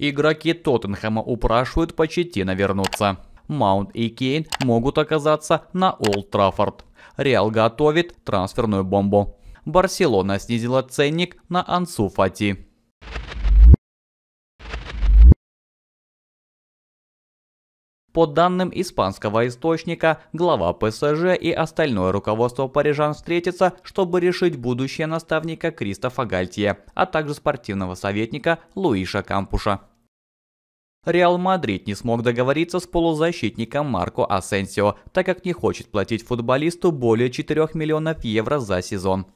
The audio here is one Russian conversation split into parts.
Игроки Тоттенхэма упрашивают Почетина вернуться. Маунт и Кейн могут оказаться на Олд Траффорд. Реал готовит трансферную бомбу. Барселона снизила ценник на Ансу Фати. По данным испанского источника, глава ПСЖ и остальное руководство парижан встретятся, чтобы решить будущее наставника Кристофа Гальтье, а также спортивного советника Луиша Кампуша. Реал Мадрид не смог договориться с полузащитником Марко Асенсио, так как не хочет платить футболисту более 4 миллионов евро за сезон.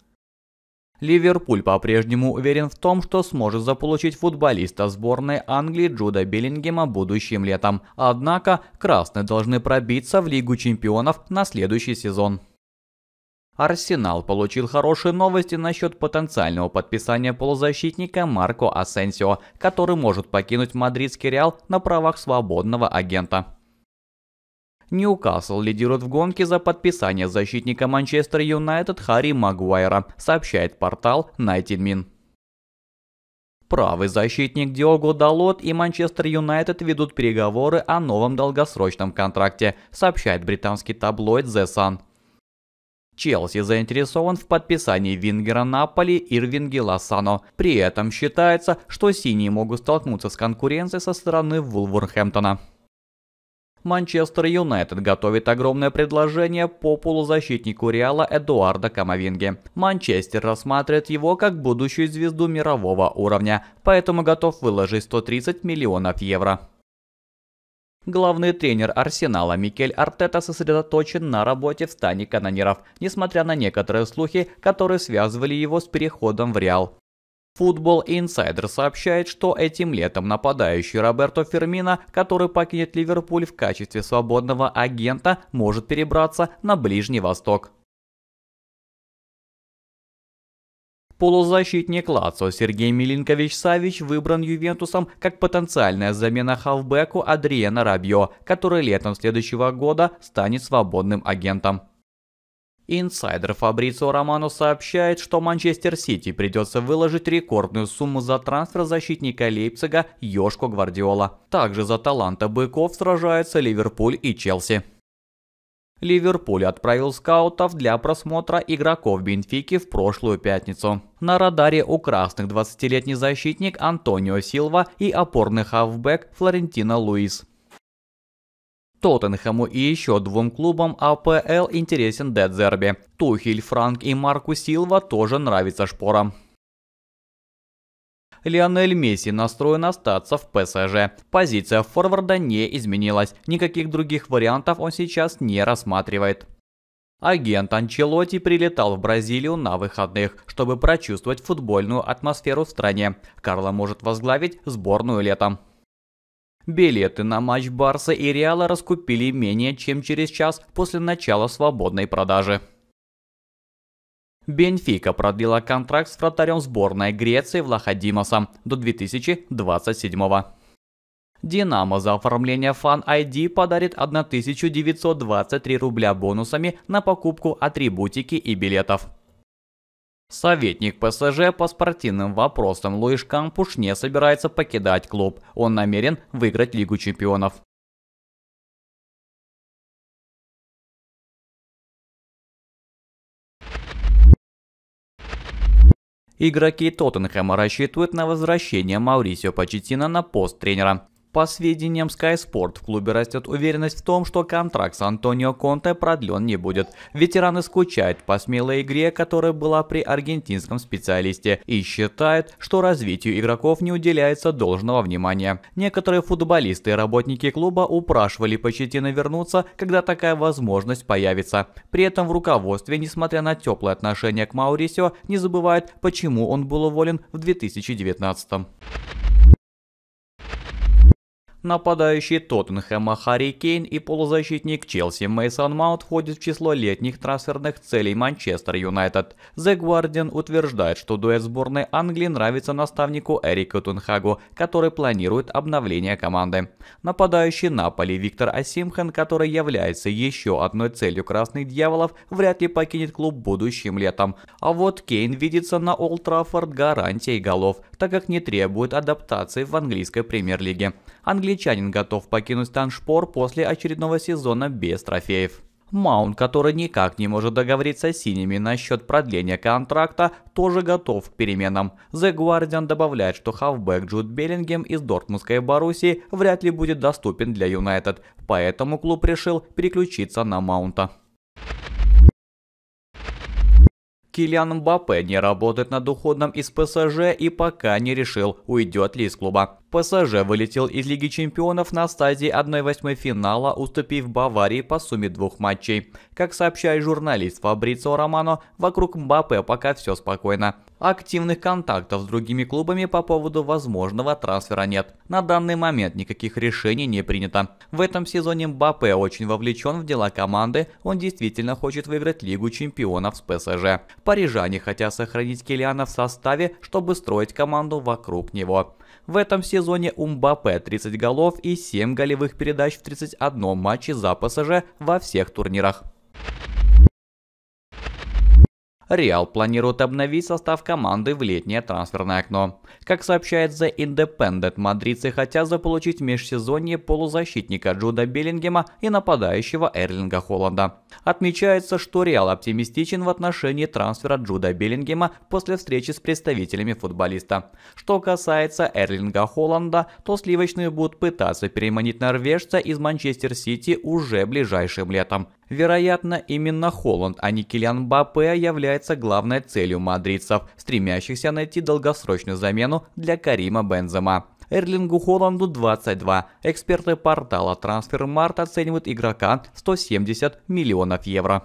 Ливерпуль по-прежнему уверен в том, что сможет заполучить футболиста сборной Англии Джуда Беллингема будущим летом. Однако красные должны пробиться в Лигу чемпионов на следующий сезон. Арсенал получил хорошие новости насчет потенциального подписания полузащитника Марко Асенсио, который может покинуть мадридский Реал на правах свободного агента. Ньюкасл лидирует в гонке за подписание защитника Манчестер Юнайтед Харри Магуайра, сообщает портал Найтинмин. Правый защитник Диого Далот и Манчестер Юнайтед ведут переговоры о новом долгосрочном контракте, сообщает британский таблоид The Sun. Челси заинтересован в подписании Вингера Наполи Ирвинги Лассано, При этом считается, что синие могут столкнуться с конкуренцией со стороны Вулверхэмптона. Манчестер Юнайтед готовит огромное предложение по полузащитнику Реала Эдуарда Камовинги. Манчестер рассматривает его как будущую звезду мирового уровня, поэтому готов выложить 130 миллионов евро. Главный тренер Арсенала Микель Артета сосредоточен на работе в стане канониров, несмотря на некоторые слухи, которые связывали его с переходом в Реал. Футбол Инсайдер сообщает, что этим летом нападающий Роберто Фермина, который покинет Ливерпуль в качестве свободного агента, может перебраться на Ближний Восток. Полузащитник Лацо Сергей Милинкович-Савич выбран Ювентусом как потенциальная замена хавбеку Адриена Рабьо, который летом следующего года станет свободным агентом. Инсайдер Фабрицио Романо сообщает, что Манчестер Сити придется выложить рекордную сумму за трансфер защитника Лейпцига Йошко Гвардиола. Также за таланта быков сражаются Ливерпуль и Челси. Ливерпуль отправил скаутов для просмотра игроков Бенфики в прошлую пятницу. На радаре у красных 20-летний защитник Антонио Силва и опорный хавбек Флорентино Луис. Тоттенхэму и еще двум клубам АПЛ интересен Дед Зерби. Тухель, Франк и Марку Силва тоже нравится шпора. Лионель Месси настроен остаться в ПСЖ. Позиция форварда не изменилась, никаких других вариантов он сейчас не рассматривает. Агент Анчелоти прилетал в Бразилию на выходных, чтобы прочувствовать футбольную атмосферу в стране. Карло может возглавить сборную летом. Билеты на матч Барса и Реала раскупили менее чем через час после начала свободной продажи. Бенфика продлила контракт с вратарем сборной Греции Влахадимосом до 2027 года. Динамо за оформление Fan ID подарит 1923 рубля бонусами на покупку атрибутики и билетов. Советник ПСЖ по спортивным вопросам Луиш Кампуш не собирается покидать клуб. Он намерен выиграть Лигу чемпионов. Игроки Тоттенхэма рассчитывают на возвращение Маурисио Почетина на пост тренера. По сведениям Sky Sport, в клубе растет уверенность в том, что контракт с Антонио Конте продлен не будет. Ветераны скучают по смелой игре, которая была при аргентинском специалисте, и считают, что развитию игроков не уделяется должного внимания. Некоторые футболисты и работники клуба упрашивали почти навернуться, когда такая возможность появится. При этом в руководстве, несмотря на теплое отношение к Маурисио, не забывают, почему он был уволен в 2019 -м. Нападающий Тоттенхэма Харри Кейн и полузащитник Челси Мейсон Маунт входят в число летних трансферных целей Манчестер Юнайтед. The Guardian утверждает, что дуэт сборной Англии нравится наставнику Эрику Тунхагу, который планирует обновление команды. Нападающий Наполи Виктор Асимхен, который является еще одной целью Красных Дьяволов, вряд ли покинет клуб будущим летом. А вот Кейн видится на Олд Траффорд гарантией голов, так как не требует адаптации в английской премьер-лиге. Англичанин готов покинуть Таншпор после очередного сезона без трофеев. Маунт, который никак не может договориться с синими насчет продления контракта, тоже готов к переменам. The Guardian добавляет, что хавбэк Джуд Беллингем из Дортмундской Боруссии вряд ли будет доступен для Юнайтед, поэтому клуб решил переключиться на Маунта. Килиан Мбаппе не работает над уходом из ПСЖ и пока не решил, уйдет ли из клуба. ПСЖ вылетел из Лиги Чемпионов на стадии 1-8 финала, уступив Баварии по сумме двух матчей. Как сообщает журналист Фабрицио Романо, вокруг Мбаппе пока все спокойно. Активных контактов с другими клубами по поводу возможного трансфера нет. На данный момент никаких решений не принято. В этом сезоне Мбаппе очень вовлечен в дела команды, он действительно хочет выиграть Лигу Чемпионов с ПСЖ. Парижане хотят сохранить Килиана в составе, чтобы строить команду вокруг него. В этом сезоне у Мбаппе 30 голов и 7 голевых передач в 31 матче за ПСЖ во всех турнирах. Реал планирует обновить состав команды в летнее трансферное окно. Как сообщает The Independent, мадридцы хотят заполучить в межсезонье полузащитника Джуда Беллингема и нападающего Эрлинга Холланда. Отмечается, что Реал оптимистичен в отношении трансфера Джуда Беллингема после встречи с представителями футболиста. Что касается Эрлинга Холланда, то сливочные будут пытаться переманить норвежца из Манчестер-Сити уже ближайшим летом. Вероятно, именно Холланд, а не Килиан Мбаппе является главной целью мадридцев, стремящихся найти долгосрочную замену для Карима Бензема. Эрлингу Холланду 22. Эксперты портала Transfermarkt оценивают игрока 170 миллионов евро.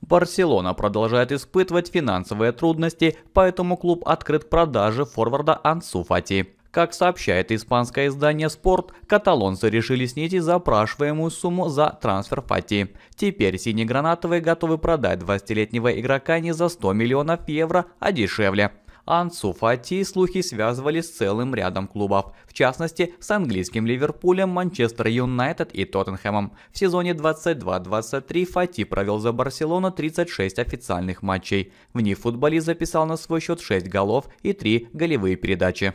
Барселона продолжает испытывать финансовые трудности, поэтому клуб открыт к продаже форварда Ансуфати. Как сообщает испанское издание «Спорт», каталонцы решили снизить запрашиваемую сумму за трансфер Фати. Теперь синегранатовые готовы продать 20-летнего игрока не за 100 миллионов евро, а дешевле. Ансу Фати слухи связывали с целым рядом клубов, в частности с английским Ливерпулем, Манчестер Юнайтед и Тоттенхэмом. В сезоне 22-23 Фати провел за Барселону 36 официальных матчей. В них футболист записал на свой счет 6 голов и 3 голевые передачи.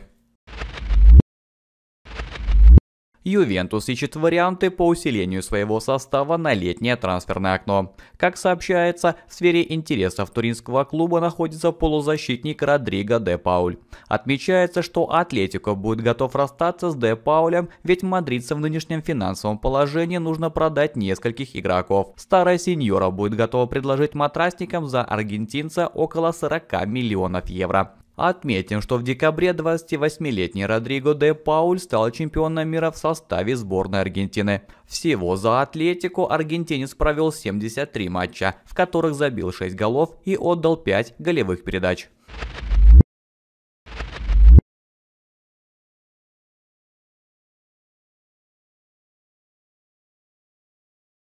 Ювентус ищет варианты по усилению своего состава на летнее трансферное окно. Как сообщается, в сфере интересов туринского клуба находится полузащитник Родриго де Пауль. Отмечается, что Атлетико будет готов расстаться с де Паулем, ведь мадридцам в нынешнем финансовом положении нужно продать нескольких игроков. Старая сеньора будет готова предложить матрасникам за аргентинца около 40 миллионов евро. Отметим, что в декабре 28-летний Родриго де Пауль стал чемпионом мира в составе сборной Аргентины. Всего за Атлетику аргентинец провел 73 матча, в которых забил 6 голов и отдал 5 голевых передач.